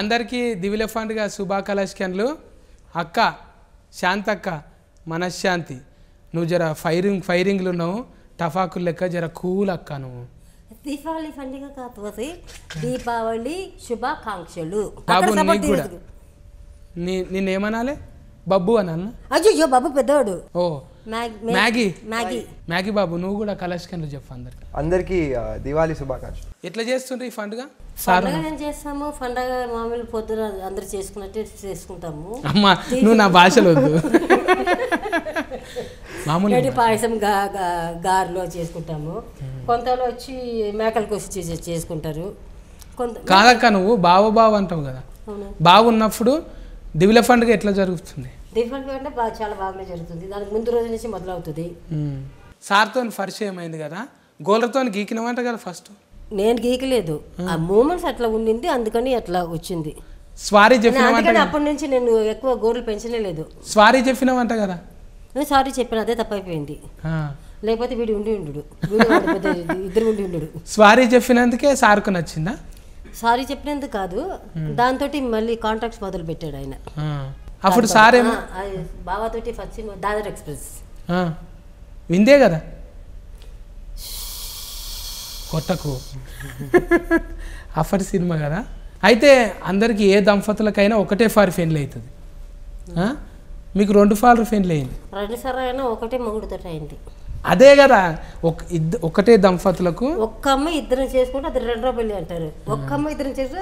అందరికీ దివిల ఫండ్గా శుభాకాంక్షలు అక్క శాంతక్క మనశ్శాంతి నువ్వు జర ఫైరింగ్ ఫైరింగ్లు ఉన్నావు టఫాకులు లెక్క జర కూల్ అక్క నువ్వు దీపావళి పండుగ కాకపోతే దీపావళి శుభాకాంక్షలు బాబు నీకు కూడా నీ నేనేమనాలి బబ్బు అనాలి అయ్యో బాబు పెద్దవాడు ఓ మ్యాగీ మ్యాగీ మ్యాగీ బాబు నువ్వు కూడా కలెక్షన్లు చెప్పు అందరికి అందరికి దివాళీ శుభాకాంక్షలు ఎట్లా చేస్తుండ్రు ఈ పండుగ పండుగ ఏం చేస్తాము పండుగ మామూలు పొద్దున అందరు చేసుకున్నట్టే చేసుకుంటాము అమ్మా నువ్వు నా భాషలో వద్దు మామూలు పాయసం గారిలో చేసుకుంటాము కొంతలో వచ్చి మేకల కోసి చేసుకుంటారు కొంత కాదక్క నువ్వు బావ బావ అంటావు కదా బాగున్నప్పుడు దివిల పండుగ ఎట్లా జరుగుతుంది దీపావళి అంటే బాగా చాలా బాగానే జరుగుతుంది దానికి ముందు రోజు నుంచి మొదలవుతుంది సార్తో పరిచయం అయింది కదా గోలతో గీకినవంట కదా ఫస్ట్ నేను గీకలేదు ఆ మూమెంట్స్ అట్లా ఉండింది అందుకని అట్లా వచ్చింది స్వారీ చెప్పిన అప్పటి నుంచి నేను ఎక్కువ గోర్లు పెంచలేదు స్వారీ చెప్పినవంట కదా సారీ చెప్పిన అదే తప్పైపోయింది లేకపోతే వీడు ఉండి ఉండు ఇద్దరు ఉండి ఉండు స్వారీ చెప్పినందుకే సార్కు నచ్చిందా సారీ చెప్పినందుకు కాదు దాంతో మళ్ళీ కాంట్రాక్ట్స్ మొదలు పెట్టాడు ఆయన అప్పుడు సారేమో బాబాతోటి ఫస్ట్ దాదర్ ఎక్స్ప్రెస్ విందే కదా కొట్టకు అఫర్ సినిమా కదా అయితే అందరికీ ఏ దంపతులకైనా ఒకటే ఫార్ ఫెండ్లు అవుతుంది మీకు రెండు ఫార్ ఫెండ్లు అయింది రెండుసార్లు అయినా ఒకటే మొగుడుతో అయింది అదే కదా ఒక ఒకటే దంపతులకు ఒక్క అమ్మ ఇద్దరు చేసుకుంటే అది రెండో పెళ్ళి అంటారు ఒక్క అమ్మ ఇద్దరు చేసి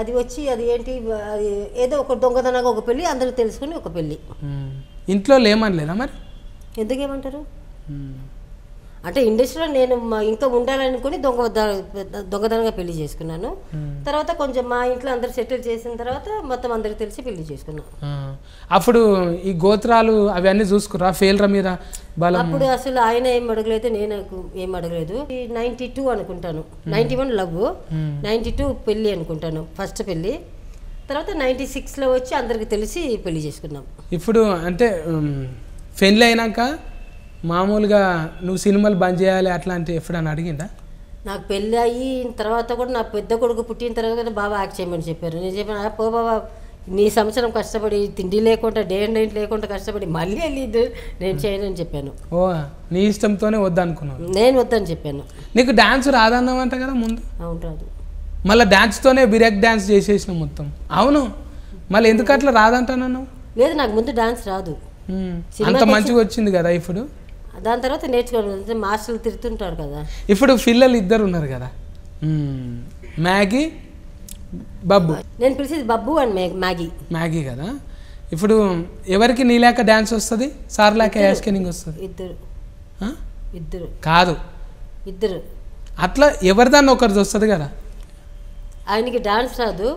అది వచ్చి అది ఏంటి అది ఏదో ఒక దొంగతనంగా ఒక పెళ్ళి అందరూ తెలుసుకుని ఒక పెళ్ళి ఇంట్లో లేదా మరి ఎందుకేమంటారు అంటే ఇండస్ట్రీలో నేను ఇంకా ఉండాలనుకుని దొంగ దొంగతనంగా పెళ్లి చేసుకున్నాను తర్వాత కొంచెం మా ఇంట్లో అందరు సెటిల్ చేసిన తర్వాత మొత్తం అందరికి తెలిసి పెళ్లి చేసుకున్నాను అప్పుడు ఈ గోత్రాలు అవన్నీ చూసుకురా ఫెయిల్రా మీద అప్పుడు అసలు ఆయన ఏం అడగలేదు నేను ఏం అడగలేదు నైన్టీ టూ అనుకుంటాను ninety one love ninety two పెళ్ళి అనుకుంటాను ఫస్ట్ పెళ్ళి తర్వాత నైన్టీ సిక్స్లో వచ్చి అందరికి తెలిసి పెళ్లి చేసుకున్నాం ఇప్పుడు అంటే పెళ్ళి అయినాక మామూలుగా నువ్వు సినిమాలు బంద్ చేయాలి అట్లాంటి అంటే ఎప్పుడన్నా అడిగిందా నాకు పెళ్ళి అయిన తర్వాత కూడా నా పెద్ద కొడుకు పుట్టిన తర్వాత బాబా యాక్ట్ చేయమని చెప్పారు నేను చెప్పాను పో బాబా నీ సంవత్సరం కష్టపడి తిండి లేకుండా డే అండ్ నైట్ లేకుండా కష్టపడి మళ్ళీ వెళ్ళి నేను చేయను అని చెప్పాను ఓ నీ ఇష్టంతోనే వద్దనుకున్నాను నేను వద్దని చెప్పాను నీకు డాన్స్ రాదన్నామంట కదా ముందు అవును రాదు మళ్ళీ డాన్స్తోనే బిరాక్ డాన్స్ చేసేసిన మొత్తం అవును మళ్ళీ ఎందుకు అట్లా రాదంటాను లేదు నాకు ముందు డాన్స్ రాదు అంత మంచిగా వచ్చింది కదా ఇప్పుడు దాని తర్వాత నేర్చుకోవాలి మాస్టర్లు తిరుగుతుంటారు కదా ఇప్పుడు పిల్లలు ఇద్దరు ఉన్నారు కదా మ్యాగీ బబ్బు నేను పిలిచేది బబ్బు అండ్ మ్యాగీ మ్యాగీ కదా ఇప్పుడు ఎవరికి నీలాక డ్యాన్స్ వస్తుంది సార్ లాక యాస్కెనింగ్ వస్తుంది ఇద్దరు ఇద్దరు కాదు ఇద్దరు అట్లా ఎవరిదాన్ని ఒకరిది వస్తుంది కదా ఆయనకి డాన్స్ రాదు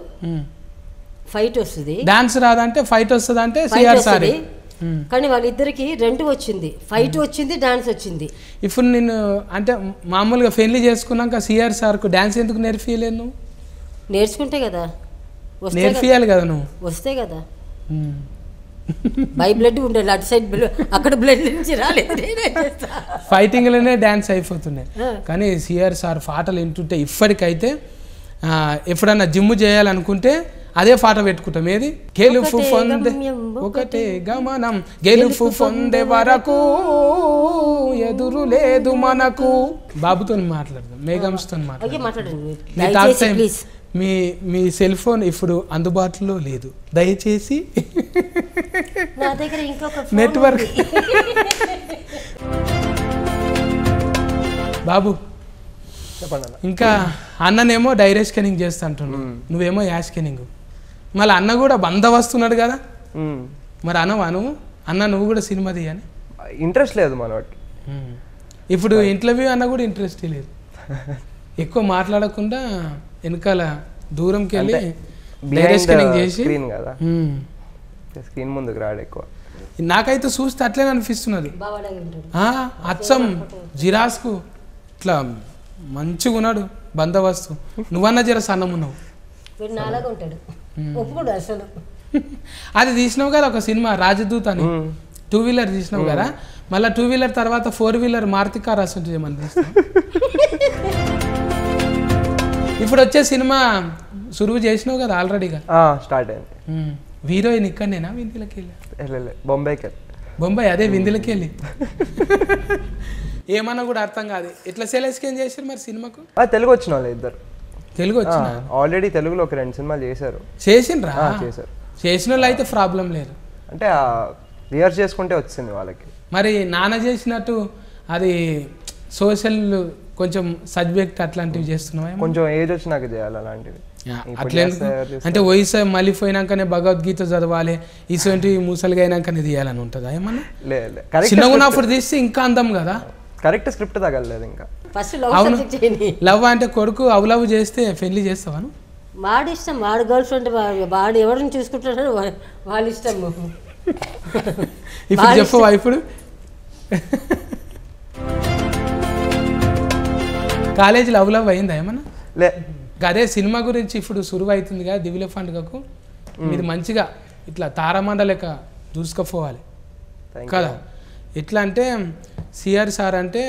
ఫైట్ వస్తుంది డాన్స్ రాదంటే ఫైట్ వస్తుంది అంటే సిఆర్ సారీ Hmm. కానీ వాళ్ళిద్దరికి రెంట్ వచ్చింది ఫైట్ hmm. వచ్చింది డాన్స్ వచ్చింది ఇప్పుడు నేను అంటే మామూలుగా పెళ్లి చేసుకున్నాక సిఆర్ సార్కు డాన్స్ ఎందుకు నేర్పియలేను నేర్చుకుంటే కదా నేర్పియాలి కదా నువ్వు వస్తే కదా hmm. బై బ్లడ్ ఉండాలి అటు సైడ్ అక్కడ బ్లడ్ నుంచి రాలేదు ఫైటింగ్లోనే డ్యాన్స్ అయిపోతున్నాయి కానీ సిఆర్ సార్ పాటలు వింటుంటే ఇప్పటికైతే ఎప్పుడన్నా జిమ్ చేయాలనుకుంటే అదే పాట పెట్టుకుంటాం ఏది గెలుపు పొందే ఒకటే గమనం గెలుపు పొందే వరకు ఎదురు లేదు మనకు బాబుతో మాట్లాడదాం మేఘమ్స్తో మాట్లాడదాం మీ మీ సెల్ ఫోన్ ఇప్పుడు అందుబాటులో లేదు దయచేసి నెట్వర్క్ బాబు ఇంకా అన్ననేమో డైరీ స్కానింగ్ చేస్తా అంటున్నావు నువ్వేమో యాష్ స్కానింగ్ మళ్ళీ అన్న కూడా బంద వస్తున్నాడు కదా మరి అన్న నువ్వు అన్న నువ్వు కూడా సినిమా తీయని ఇంట్రెస్ట్ లేదు మనవాడికి ఇప్పుడు ఇంటర్వ్యూ అన్న కూడా ఇంట్రెస్ట్ లేదు ఎక్కువ మాట్లాడకుండా వెనకాల దూరంకి వెళ్ళి చేసి కదా స్క్రీన్ ముందుకు రాడు ఎక్కువ నాకైతే చూస్తే అట్లే అనిపిస్తున్నది అచ్చం జిరాస్కు ఇట్లా మంచిగా ఉన్నాడు బందోబస్తు నువ్వన్నా జిరాస్ అన్నం ఉన్నావు Hmm. ఒప్పుకోడు అసలు అది తీసినావు కదా ఒక సినిమా రాజదూత్ అని టూ hmm. వీలర్ తీసినావు hmm. కదా మళ్ళీ టూ వీలర్ తర్వాత ఫోర్ వీలర్ మారుతి కార్ అసలు ఇప్పుడు వచ్చే సినిమా సురువు చేసినావు కదా ఆల్రెడీగా స్టార్ట్ అయింది హీరోయిన్ ఇక్కడనేనా విందులకి వెళ్ళి బొంబాయికి బొంబాయి అదే విందులకి వెళ్ళి ఏమన్నా కూడా అర్థం కాదు ఎట్లా ఏం చేశారు మరి సినిమాకు తెలుగు వచ్చిన వాళ్ళు ఇద్దరు తెలుగు ఆల్రెడీ తెలుగులో ఒక రెండు సినిమాలు చేశారు చేసిండ్రా చేశారు చేసిన వాళ్ళు అయితే ప్రాబ్లం లేదు అంటే రిహర్స్ చేసుకుంటే వచ్చింది వాళ్ళకి మరి నాన్న చేసినట్టు అది సోషల్ కొంచెం సబ్జెక్ట్ అట్లాంటివి చేస్తున్నాయి కొంచెం ఏజ్ వచ్చినాక చేయాలి అలాంటివి అట్లే అంటే వయసు మళ్ళీ పోయినాకనే భగవద్గీత చదవాలి ఇసువంటి సొంటి ముసలిగా అయినాకనే తీయాలని ఉంటుందా ఏమన్నా చిన్నగా ఉన్నప్పుడు తీస్తే ఇంకా అందం కదా కరెక్ట్ స్క్రిప్ట్ తగలలేదు ఇంకా ఫస్ట్ లవ్ లవ్ అంటే కొడుకు అవులవ్ చేస్తే పెళ్లి చేస్తావాను వాడి ఇష్టం వాడు గర్ల్స్ అంటే వాడు ఎవరిని చూసుకుంటున్నాడు వాళ్ళ ఇష్టం ఇప్పుడు చెప్పు ఇప్పుడు కాలేజ్ లవ్ లవ్ అయిందా ఏమన్నా లే అదే సినిమా గురించి ఇప్పుడు సురువు అవుతుందిగా దివిల పండుగకు మీరు మంచిగా ఇట్లా తారమండ లెక్క చూసుకుపోవాలి కదా ఎట్లా అంటే సిఆర్ సార్ అంటే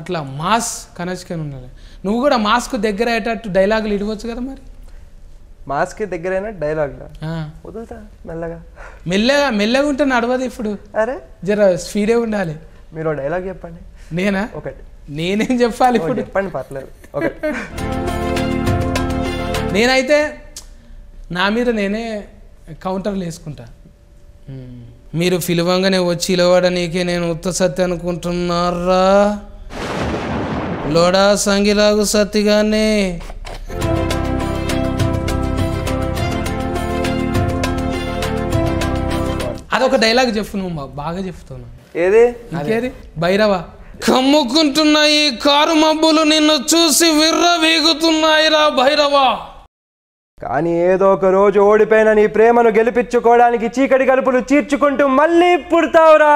అట్లా మాస్ కనచుకొని ఉండాలి నువ్వు కూడా మాస్క్ దగ్గర అయ్యేటట్టు డైలాగులు ఇడవచ్చు కదా మరి దగ్గర అయినా డైలాగ్ వదులుతా మెల్లగా మెల్లగా మెల్లగా ఉంటే నడవదు ఇప్పుడు అరే జర స్పీడే ఉండాలి మీరు డైలాగ్ చెప్పండి నేనా ఒకటి నేనేం చెప్పాలి ఇప్పుడు చెప్పండి పర్లేదు నేనైతే నా మీద నేనే కౌంటర్లు వేసుకుంటా మీరు పిలువంగానే వచ్చి నీకే నేను ఉత్త సత్తి అనుకుంటున్నారా లోడా సంగిలాగు సత్తిగానే అదొక డైలాగ్ చెప్పు నువ్వు బాగా చెప్తాను ఏది భైరవ కమ్ముకుంటున్న ఈ కారు మబ్బులు నిన్ను చూసి విర్ర వీగుతున్నాయిరా భైరవా కానీ ఏదో ఒక రోజు ఓడిపోయిన నీ ప్రేమను గెలిపించుకోవడానికి చీకటి గలుపులు చీర్చుకుంటూ మళ్ళీ పుడతావురా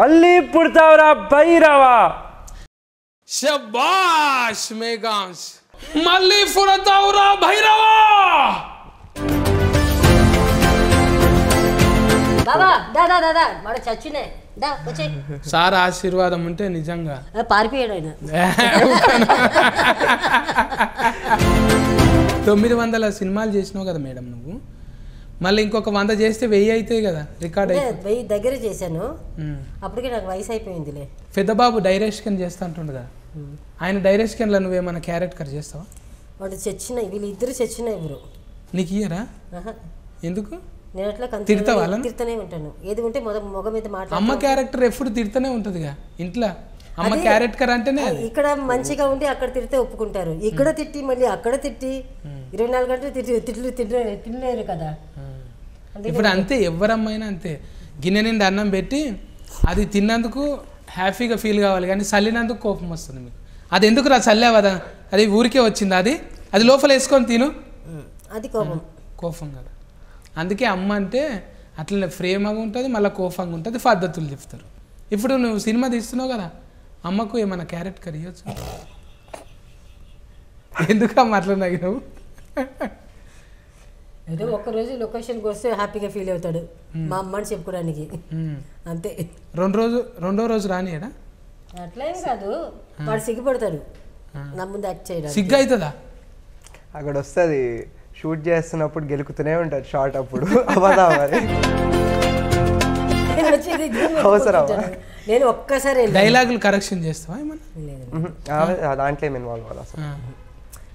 మళ్ళీ పుడతావురా భైరవా శబాష్ మేఘాంశ్ మళ్ళీ పుడతావురా భైరవా సార్ ఆశీర్వాదం ఉంటే నిజంగా పారిపోయాడు ఆయన తొమ్మిది వందల సినిమాలు చేసినావు కదా మేడం నువ్వు మళ్ళీ ఇంకొక వంద చేస్తే వెయ్యి అవుతాయి కదా రికార్డ్ వెయ్యి దగ్గర చేశాను అప్పటికే నాకు వయసు అయిపోయిందిలే పెద్దబాబు డైరెక్షన్ చేస్తా అంటుండు కదా ఆయన డైరెక్షన్లో నువ్వేమైనా క్యారెక్టర్ చేస్తావా వాడు చచ్చిన వీళ్ళు ఇద్దరు చచ్చిన ఇవ్వరు నీకు ఇయ్యరా ఎందుకు నేను అట్లా తిడతా వాళ్ళని తిడతానే ఉంటాను ఏది ఉంటే మొద మొగ మీద మాట అమ్మ క్యారెక్టర్ ఎప్పుడు తిడతానే ఉంటుందిగా ఇంట్లో అమ్మ క్యారెట్ కర అంటేనే ఇక్కడ మంచిగా ఉండి అక్కడ తిడితే ఒప్పుకుంటారు ఇక్కడ తిట్టి మళ్ళీ అక్కడ తిట్టి ఇరవై నాలుగు గంటలు తిట్టి తిట్లు తినలేరు తినలేరు కదా ఇప్పుడు అంతే ఎవరమ్మైనా అంతే గిన్నె నిండి అన్నం పెట్టి అది తిన్నందుకు హ్యాపీగా ఫీల్ కావాలి కానీ చల్లినందుకు కోపం వస్తుంది మీకు అది ఎందుకు రా కదా అది ఊరికే వచ్చింది అది అది లోపల వేసుకొని తిను అది కోపం కోపం కదా అందుకే అమ్మ అంటే అట్లనే ప్రేమగా ఉంటుంది మళ్ళీ కోపంగా ఉంటుంది పద్ధతులు చెప్తారు ఇప్పుడు నువ్వు సినిమా తీస్తున్నావు కదా అమ్మకు ఏమైనా క్యారెట్ కర్రీ వచ్చు ఎందుకమ్మ అట్లా నగినవు ఏదో రోజు లొకేషన్కి వస్తే హ్యాపీగా ఫీల్ అవుతాడు మా అమ్మని చెప్పుకోవడానికి అంతే రెండు రోజు రెండో రోజు ఏడా అట్లేం కాదు వాడు సిగ్గుపడతాడు నా ముందు యాక్ట్ చేయడం సిగ్గు అవుతుందా అక్కడ వస్తుంది షూట్ చేస్తున్నప్పుడు గెలుకుతూనే ఉంటాడు షార్ట్ అప్పుడు అవదా అవసరం నేను ఒక్కసారి డైలాగులు కరెక్షన్ చేస్తావా ఏమన్నా దాంట్లో ఏమి ఇన్వాల్వ్ అవ్వాలి అసలు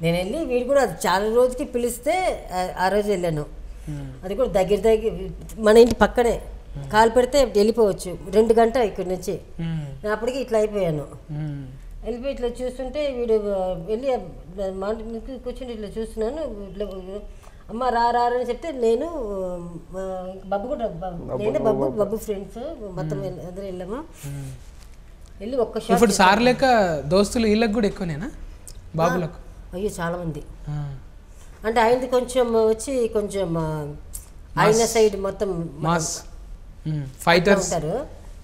నేను వెళ్ళి వీడు కూడా చాలా రోజుకి పిలిస్తే ఆ రోజు వెళ్ళాను అది కూడా దగ్గర దగ్గర మన ఇంటి పక్కనే కాలు పెడితే వెళ్ళిపోవచ్చు రెండు గంట ఇక్కడి నుంచి నేను అప్పటికి ఇట్లా అయిపోయాను వెళ్ళిపోయి ఇట్లా చూస్తుంటే వీడు వెళ్ళి కూర్చుని ఇట్లా చూస్తున్నాను ఇట్లా అమ్మ రా రా అని చెప్తే నేను బబ్బు కూడా నేనే బబ్బు బబ్బు ఫ్రెండ్స్ మొత్తం అందరూ వెళ్ళాము వెళ్ళి ఒక్క షాప్ ఇప్పుడు సార్ లేక దోస్తులు వీళ్ళకి కూడా ఎక్కువనేనా బాబులకు అయ్యో చాలా మంది అంటే ఆయనది కొంచెం వచ్చి కొంచెం ఆయన సైడ్ మొత్తం మాస్ ఫైటర్ ఉంటారు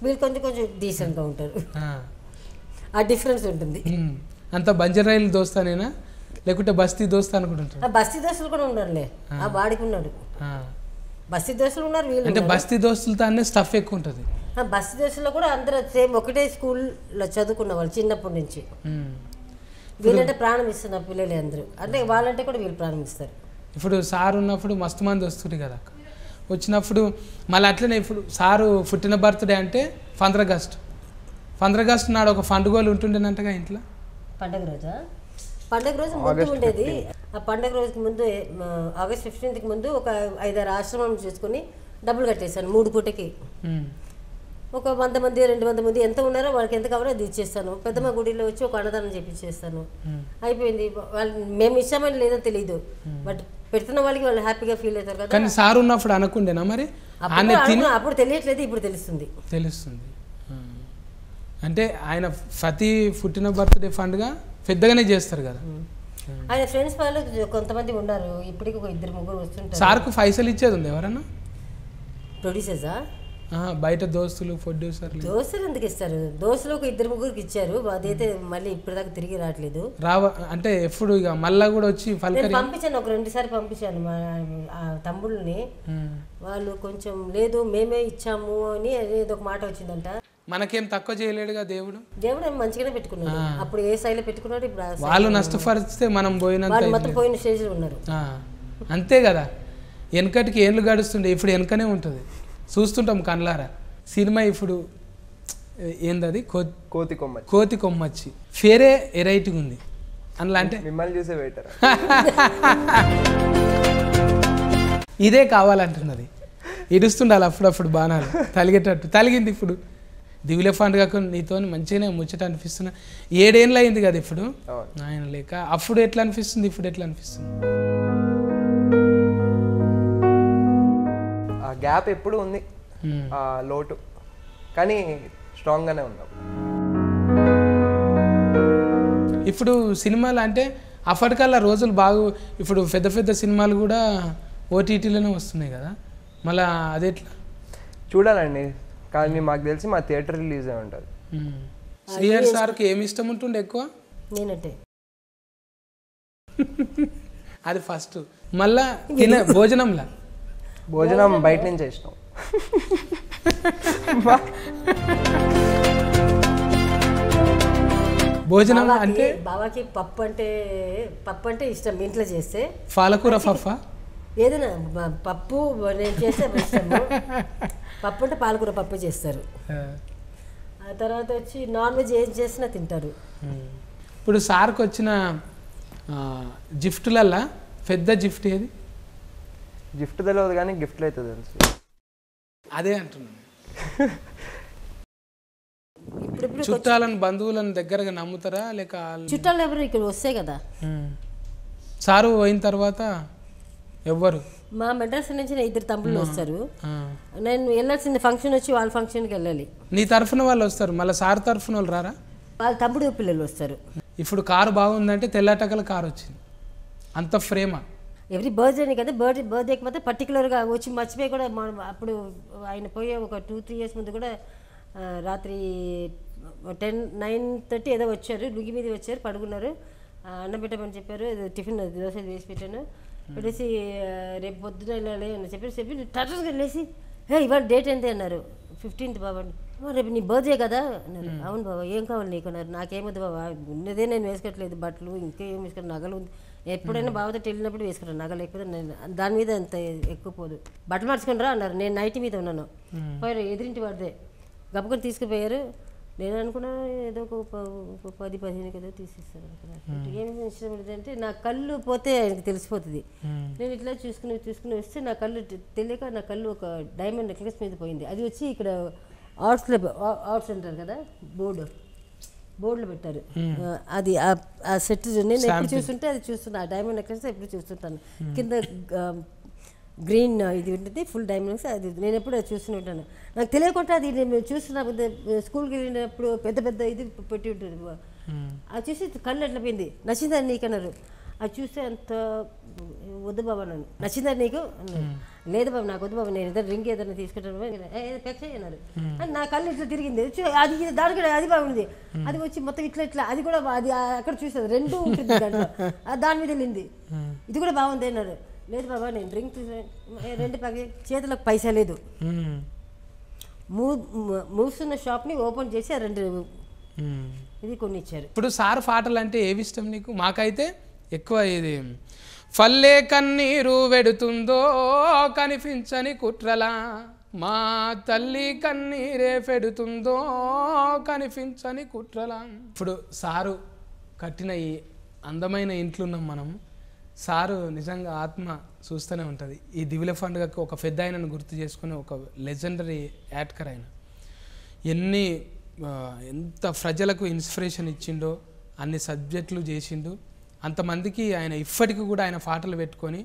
వీళ్ళు కొంచెం కొంచెం డీసెంట్గా ఉంటారు ఆ డిఫరెన్స్ ఉంటుంది అంత బంజర్ దోస్తానేనా లేకుంటే బస్తీ దోస్త్ అనుకుంటుంటారు బస్తీ దోస్తులు కూడా ఉన్నారులే ఆ వాడికి ఉన్నాడు బస్తీ దోస్తులు ఉన్నారు వీళ్ళు అంటే బస్తీ దోస్తులతో అనే స్టఫ్ ఎక్కువ ఉంటుంది బస్తీ దోస్తులు కూడా అందరు సేమ్ ఒకటే స్కూల్లో చదువుకున్న వాళ్ళు చిన్నప్పటి నుంచి వీళ్ళంటే ప్రాణం ఇస్తున్నారు పిల్లలు అందరూ అంటే వాళ్ళంటే కూడా వీళ్ళు ప్రాణం ఇస్తారు ఇప్పుడు సార్ ఉన్నప్పుడు మస్తు మంది వస్తుంది కదా వచ్చినప్పుడు మళ్ళీ అట్లనే ఇప్పుడు సారు పుట్టిన బర్త్డే అంటే పంద్రగస్ట్ పంద్రగస్ట్ నాడు ఒక ఫండుగోలు ఉంటుండేనంటగా ఇంట్లో పండుగ రోజా పండగ రోజు ముందు ఉండేది ఆ పండగ రోజుకి ముందు ఆగస్ట్ ఫిఫ్టీన్త్ కి ముందు ఒక ఐదారు ఆశ్రమం చేసుకుని డబ్బులు కట్టేశాను మూడు పూటకి hmm. ఒక వంద మంది రెండు వంద మంది ఎంత ఉన్నారో వాళ్ళకి ఎంత కావాలో అది ఇచ్చేస్తాను పెద్దమ్మ గుడిలో వచ్చి ఒక అన్నదానం చేపించేస్తాను hmm. అయిపోయింది వాళ్ళు మేము ఇచ్చామని లేదో తెలియదు hmm. బట్ పెడుతున్న వాళ్ళకి వాళ్ళు హ్యాపీగా ఫీల్ అవుతారు కదా కానీ సార్ ఉన్నప్పుడు అనుకుండేనా మరి అప్పుడు తెలియట్లేదు ఇప్పుడు తెలుస్తుంది తెలుస్తుంది అంటే ఆయన ప్రతి పుట్టిన బర్త్డే ఫండ్గా పెద్దగానే చేస్తారు కదా ఆయన ఫ్రెండ్స్ వాళ్ళు కొంతమంది ఉన్నారు ఇప్పటికి ఒక ఇద్దరు ముగ్గురు వస్తుంటారు సార్కు పైసలు ఇచ్చేది ఉంది ఎవరన్నా ప్రొడ్యూసర్సా బయట దోస్తులు ప్రొడ్యూసర్లు దోస్తులు ఎందుకు ఇస్తారు దోస్తులు ఒక ఇద్దరు ముగ్గురికి ఇచ్చారు అదైతే మళ్ళీ ఇప్పటిదాకా తిరిగి రావట్లేదు రావ అంటే ఎప్పుడు ఇక మళ్ళా కూడా వచ్చి పంపించాను ఒక రెండుసారి పంపించాను మా తమ్ముళ్ళని వాళ్ళు కొంచెం లేదు మేమే ఇచ్చాము అని ఏదో ఒక మాట వచ్చిందంట మనకేం తక్కువ చేయలేడుగా దేవుడు దేవుడు మంచిగానే పెట్టుకున్నాడు అప్పుడు ఏ శైలి పెట్టుకున్నాడు ఇప్పుడు వాళ్ళు నష్టపరిస్తే మనం పోయినంత పోయిన ఉన్నారు అంతే కదా వెనకటికి ఏళ్ళు గడుస్తుండే ఇప్పుడు వెనకనే ఉంటుంది చూస్తుంటాం కళ్ళారా సినిమా ఇప్పుడు ఏందది కోతి కొమ్మ కోతి కొమ్మచ్చి ఫేరే ఎరైటీగా ఉంది అందులో అంటే మిమ్మల్ని చూసే వెయిటర్ ఇదే కావాలంటున్నది ఇడుస్తుండాలి అప్పుడప్పుడు బాణాలు తలిగేటట్టు తలిగింది ఇప్పుడు దివిలే ఫండ్ కాకుండా నీతో మంచిగానే ముచ్చట అనిపిస్తున్నా ఏడేళ్ళు అయింది కదా ఇప్పుడు ఆయన లేక అప్పుడు ఎట్లా అనిపిస్తుంది ఇప్పుడు ఎట్లా అనిపిస్తుంది ఆ గ్యాప్ ఎప్పుడు ఉంది ఆ లోటు కానీ స్ట్రాంగ్గానే ఉన్నాం ఇప్పుడు సినిమాలు అంటే అప్పటికల్లా రోజులు బాగు ఇప్పుడు పెద్ద పెద్ద సినిమాలు కూడా ఓటీటీలోనే వస్తున్నాయి కదా మళ్ళీ అదెట్లా చూడాలండి కానీ మాకు తెలిసి మా థియేటర్ రిలీజ్ అయి ఉంటుంది శ్రీహర్ సార్కి ఏమి ఇష్టం ఉంటుండే ఎక్కువ నేనంటే అది ఫస్ట్ మళ్ళా తిన భోజనంలా భోజనం బయట నుంచి ఇష్టం భోజనం అంటే బాబాకి పప్పు అంటే పప్పు అంటే ఇష్టం ఇంట్లో చేస్తే పాలకూర పప్పా ఏదైనా పప్పు నేను చేసే ఇష్టము పప్పు అంటే పాలకూర పప్పు చేస్తారు ఆ తర్వాత వచ్చి నాన్ వెజ్ ఏం చేసినా తింటారు ఇప్పుడు సార్కి వచ్చిన జిఫ్ట్లల్లా పెద్ద జిఫ్ట్ ఏది గిఫ్ట్ తెలియదు కానీ గిఫ్ట్లు అవుతుంది అదే అంటున్నాను చుట్టాలను బంధువులను దగ్గరగా నమ్ముతారా లేక చుట్టాలు ఎవరు ఇక్కడ వస్తాయి కదా సారు పోయిన తర్వాత ఎవ్వరు మా మెడ్రాస్ నుంచి ఇద్దరు తమ్ముళ్ళు వస్తారు నేను వెళ్ళాల్సింది ఫంక్షన్ వచ్చి వాళ్ళ ఫంక్షన్కి వెళ్ళాలి నీ తరఫున వాళ్ళు వస్తారు మళ్ళీ సార్ తరఫున వాళ్ళు రారా వాళ్ళ తమ్ముడు పిల్లలు వస్తారు ఇప్పుడు కారు బాగుందంటే తెల్లటకల కారు వచ్చింది అంత ఫ్రేమా ఎవ్రీ బర్త్డేని కదా బర్త్డే బర్త్డేకి మాత్రం పర్టికులర్గా వచ్చి మర్చిపోయి కూడా అప్పుడు ఆయన పోయే ఒక టూ త్రీ ఇయర్స్ ముందు కూడా రాత్రి టెన్ నైన్ థర్టీ ఏదో వచ్చారు లుగి మీద వచ్చారు పడుకున్నారు అన్నం పెట్టమని చెప్పారు టిఫిన్ దోశ వేసి పెట్టాను వెళ్ళేసి రేపు పొద్దున వెళ్ళాలి అని చెప్పి చెప్పి టటర్గా వెళ్ళేసి హే ఇవాళ డేట్ ఎంత అన్నారు ఫిఫ్టీన్త్ బాబా రేపు నీ బర్త్డే కదా అన్నారు అవును బాబా ఏం కావాలి నీకు అన్నారు నాకేమద్దు బాబా ఉన్నదే నేను వేసుకోవట్లేదు బట్టలు ఇంకా ఏం వేసుకో నగలు ఉంది ఎప్పుడైనా బాబాతో వెళ్ళినప్పుడు వేసుకున్నాను నగలు లేకపోతే నేను దాని మీద అంత ఎక్కువ పోదు బట్టలు మార్చుకుని రా అన్నారు నేను నైట్ మీద ఉన్నాను పోయారు ఎదిరింటి వాడిదే గబుకొని తీసుకుపోయారు నేను అనుకున్నా ఏదో ఒక పది పదిహేను కదా తీసేస్తాను అనుకున్నాను ఏమి ఇష్టం అంటే నా కళ్ళు పోతే ఆయనకు తెలిసిపోతుంది నేను ఇట్లా చూసుకుని చూసుకుని వస్తే నా కళ్ళు తెలియక నా కళ్ళు ఒక డైమండ్ నెక్లెస్ మీద పోయింది అది వచ్చి ఇక్కడ ఆర్ట్స్లో ఆర్ట్స్ అంటారు కదా బోర్డు బోర్డులు పెట్టారు అది ఆ సెట్ నేను ఎప్పుడు చూస్తుంటే అది చూస్తున్నా ఆ డైమండ్ నెక్లెస్ ఎప్పుడు చూస్తుంటాను కింద గ్రీన్ ఇది ఉంటుంది ఫుల్ డైమండ్స్ అది నేను ఎప్పుడు చూస్తూనే ఉంటాను నాకు తెలియకుండా అది నేను చూస్తున్నా స్కూల్కి వెళ్ళినప్పుడు పెద్ద పెద్ద ఇది పెట్టి ఉంటుంది అది చూసి కళ్ళు ఎట్లా పోయింది నచ్చిందని నీకన్నారు అది చూస్తే అంత వద్దు బాబా నన్ను నచ్చిందని నీకు లేదు బాబు నాకు వద్దు బాబు నేను ఏదైనా రింగ్ ఏదైనా తీసుకుంటాను పెక్ష అన్నారు అని నా కళ్ళు ఇట్లా తిరిగింది అది దాని కూడా అది బాగుంది అది వచ్చి మొత్తం ఇట్లా ఇట్లా అది కూడా అది అక్కడ చూసేది రెండు ఉంటుంది దాని మీద వెళ్ళింది ఇది కూడా బాగుంది అన్నారు లేదు బాబా నేను డ్రింక్ రెండు పగ చేతులకు పైసా లేదు మూ మూసున్న షాప్ని ఓపెన్ చేసి రెండు ఇది కొన్ని ఇచ్చారు ఇప్పుడు సార్ పాటలు అంటే ఏవి ఇష్టం నీకు మాకైతే ఎక్కువ ఇది ఫల్లే కన్నీరు వెడుతుందో కనిపించని కుట్రలా మా తల్లి కన్నీరే పెడుతుందో కనిపించని కుట్రలా ఇప్పుడు సారు కట్టిన ఈ అందమైన ఇంట్లున్నాం మనం సారు నిజంగా ఆత్మ చూస్తూనే ఉంటుంది ఈ దివిల పండుగకు ఒక పెద్ద ఆయనను గుర్తు చేసుకుని ఒక లెజెండరీ యాక్టర్ ఆయన ఎన్ని ఎంత ప్రజలకు ఇన్స్పిరేషన్ ఇచ్చిండో అన్ని సబ్జెక్టులు చేసిండు అంతమందికి ఆయన ఇప్పటికి కూడా ఆయన పాటలు పెట్టుకొని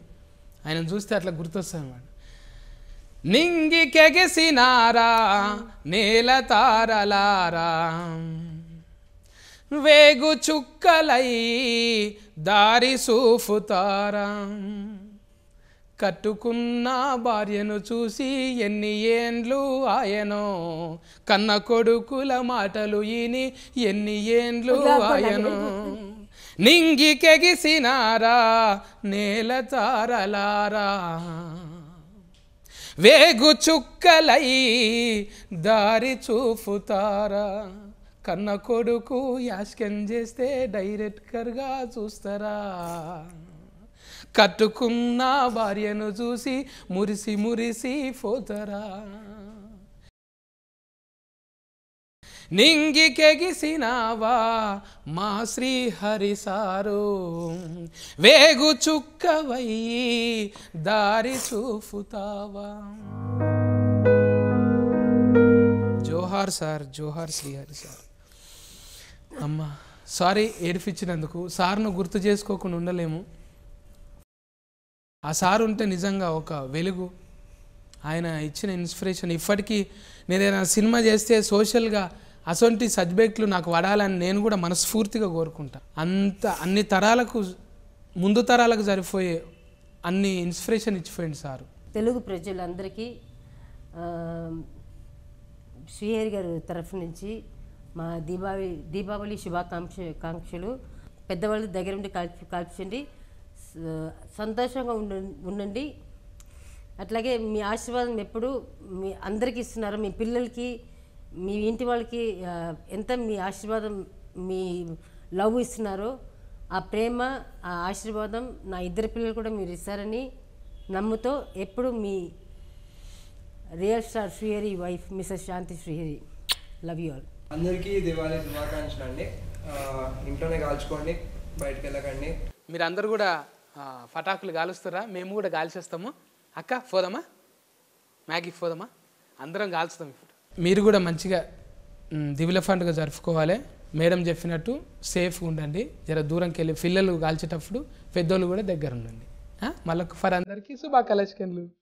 ఆయన చూస్తే అట్లా గుర్తొస్తాను నింగి కెగసినారా నేల తారలారా వేగు చుక్కలై దారి సూఫుతారా కట్టుకున్న భార్యను చూసి ఎన్ని ఏండ్లు ఆయనో కన్న కొడుకుల మాటలు ఈని ఎన్ని ఏండ్లు ఆయనో నింగికెగిసినారా నేల తారలారా వేగు చుక్కలై దారి చూపుతారా కన్న కొడుకు యాస్కెన్ చేస్తే డైరెక్టర్గా చూస్తారా కట్టుకున్న భార్యను చూసి మురిసి మురిసి పోతారా నింగికెగిసినావా మా శ్రీహరి సారు వేగు చుక్కవయ్యి దారి చూపుతావా జోహార్ సార్ జోహార్ శ్రీహరి సార్ అమ్మా సారీ ఏడిపించినందుకు సార్ను గుర్తు చేసుకోకుండా ఉండలేము ఆ సార్ ఉంటే నిజంగా ఒక వెలుగు ఆయన ఇచ్చిన ఇన్స్పిరేషన్ ఇప్పటికీ నేను ఏదైనా సినిమా చేస్తే సోషల్గా అసొంటి సబ్జెక్టులు నాకు వడాలని నేను కూడా మనస్ఫూర్తిగా కోరుకుంటా అంత అన్ని తరాలకు ముందు తరాలకు సరిపోయే అన్ని ఇన్స్పిరేషన్ ఇచ్చిపోయింది సార్ తెలుగు ప్రజలందరికీ శ్రీహరి గారి తరఫు నుంచి మా దీపావళి దీపావళి శుభాకాంక్ష కాంక్షలు పెద్దవాళ్ళు దగ్గర ఉండి కలిపి కాల్చండి సంతోషంగా ఉండ ఉండండి అట్లాగే మీ ఆశీర్వాదం ఎప్పుడు మీ అందరికీ ఇస్తున్నారు మీ పిల్లలకి మీ ఇంటి వాళ్ళకి ఎంత మీ ఆశీర్వాదం మీ లవ్ ఇస్తున్నారో ఆ ప్రేమ ఆ ఆశీర్వాదం నా ఇద్దరు పిల్లలు కూడా మీరు ఇస్తారని నమ్ముతో ఎప్పుడు మీ real star Srihari wife Mrs Shanti Srihari love you all అందరికీ దివాళీ శుభాకాంక్షలు అండి ఇంట్లోనే కాల్చుకోండి బయటకు వెళ్ళకండి అందరు కూడా పటాకులు కాలుస్తారా మేము కూడా కాల్చేస్తాము అక్క పోదామా మ్యాగీ పోదామా అందరం కాల్చుతాం ఇప్పుడు మీరు కూడా మంచిగా దివిల ఫండ్గా జరుపుకోవాలి మేడం చెప్పినట్టు సేఫ్గా ఉండండి జర దూరంకి వెళ్ళి పిల్లలు కాల్చేటప్పుడు పెద్దోళ్ళు కూడా దగ్గర ఉండండి మళ్ళీ ఫర్ అందరికీ శుభాకాలు